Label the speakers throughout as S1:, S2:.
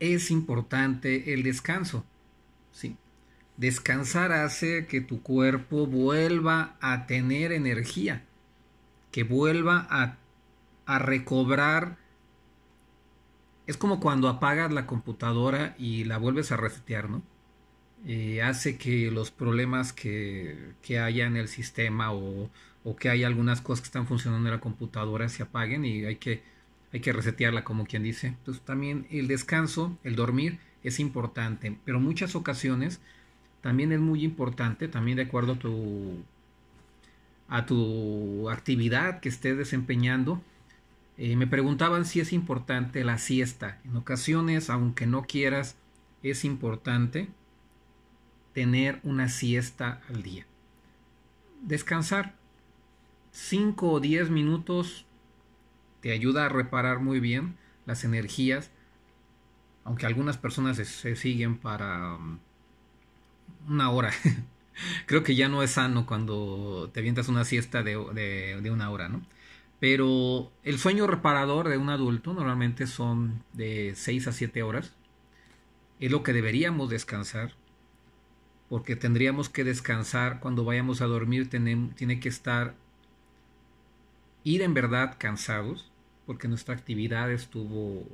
S1: es importante el descanso. ¿sí? Descansar hace que tu cuerpo vuelva a tener energía, que vuelva a, recobrar. Es como cuando apagas la computadora y la vuelves a resetear, ¿no? Eh, hace que los problemas que, que haya en el sistema o, o que hay algunas cosas que están funcionando en la computadora se apaguen y hay que hay que resetearla como quien dice. Entonces también el descanso, el dormir es importante, pero muchas ocasiones también es muy importante, también de acuerdo a tu, a tu actividad que estés desempeñando. Eh, me preguntaban si es importante la siesta. En ocasiones, aunque no quieras, es importante tener una siesta al día. Descansar 5 o 10 minutos te ayuda a reparar muy bien las energías, aunque algunas personas se, siguen para mm, una hora. Creo que ya no es sano cuando te avientas una siesta de, una hora, ¿no? Pero el sueño reparador de un adulto normalmente son de 6 a 7 horas. Es lo que deberíamos descansar, porque tendríamos que descansar cuando vayamos a dormir, tiene que estar ir en verdad cansados, porque nuestra actividad estuvo,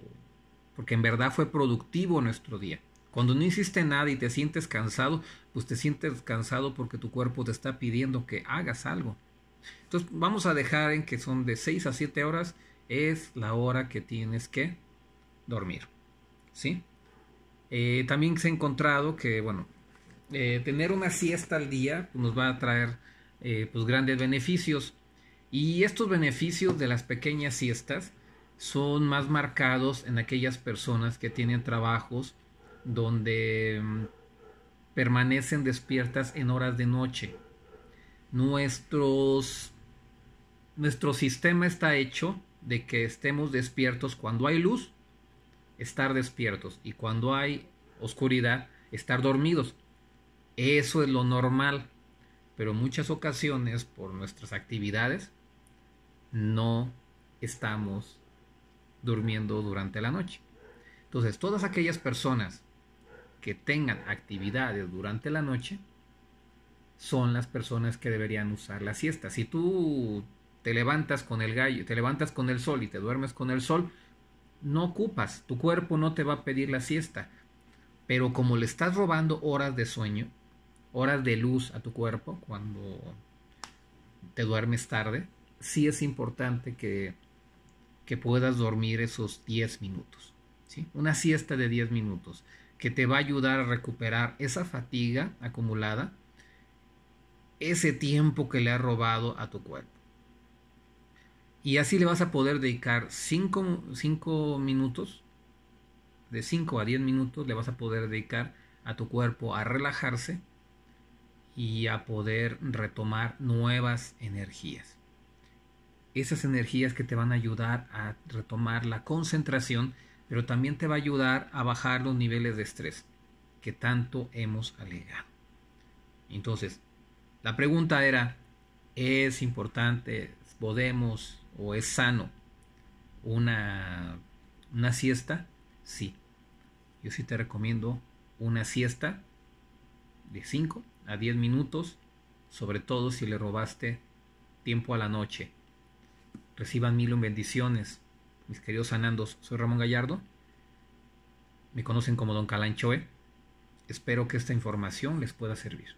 S1: porque en verdad fue productivo nuestro día. Cuando no hiciste nada y te sientes cansado, pues te sientes cansado porque tu cuerpo te está pidiendo que hagas algo. Entonces vamos a dejar en que son de 6 a 7 horas, es la hora que tienes que dormir. ¿sí? Eh, también se ha encontrado que, bueno, eh, tener una siesta al día nos va a traer eh, pues, grandes beneficios. Y estos beneficios de las pequeñas siestas son más marcados en aquellas personas que tienen trabajos donde mm, permanecen despiertas en horas de noche. nuestro sistema está hecho de que estemos despiertos cuando hay luz, estar despiertos y cuando hay oscuridad, estar dormidos. Eso es lo normal, pero muchas ocasiones por nuestras actividades no estamos durmiendo durante la noche. Entonces, todas aquellas personas que tengan actividades durante la noche son las personas que deberían usar la siesta. Si tú te levantas con el gallo, te levantas con el sol y te duermes con el sol, no ocupas, tu cuerpo no te va a pedir la siesta. Pero como le estás robando horas de sueño, horas de luz a tu cuerpo cuando te duermes tarde, sí es importante que, que puedas dormir esos 10 minutos. ¿sí? Una siesta de 10 minutos que te va a ayudar a recuperar esa fatiga acumulada, ese tiempo que le ha robado a tu cuerpo. Y así le vas a poder dedicar 5 minutos, de 5 a 10 minutos le vas a poder dedicar a tu cuerpo a relajarse y a poder retomar nuevas energías esas energías que te van a ayudar a retomar la concentración, pero también te va a ayudar a bajar los niveles de estrés que tanto hemos alegado. Entonces, la pregunta era, ¿es importante, podemos o es sano una, una siesta? Sí, yo sí te recomiendo una siesta de 5 a 10 minutos, sobre todo si le robaste tiempo a la noche Reciban mil bendiciones, mis queridos sanandos. Soy Ramón Gallardo. Me conocen como Don Calanchoe. Espero que esta información les pueda servir.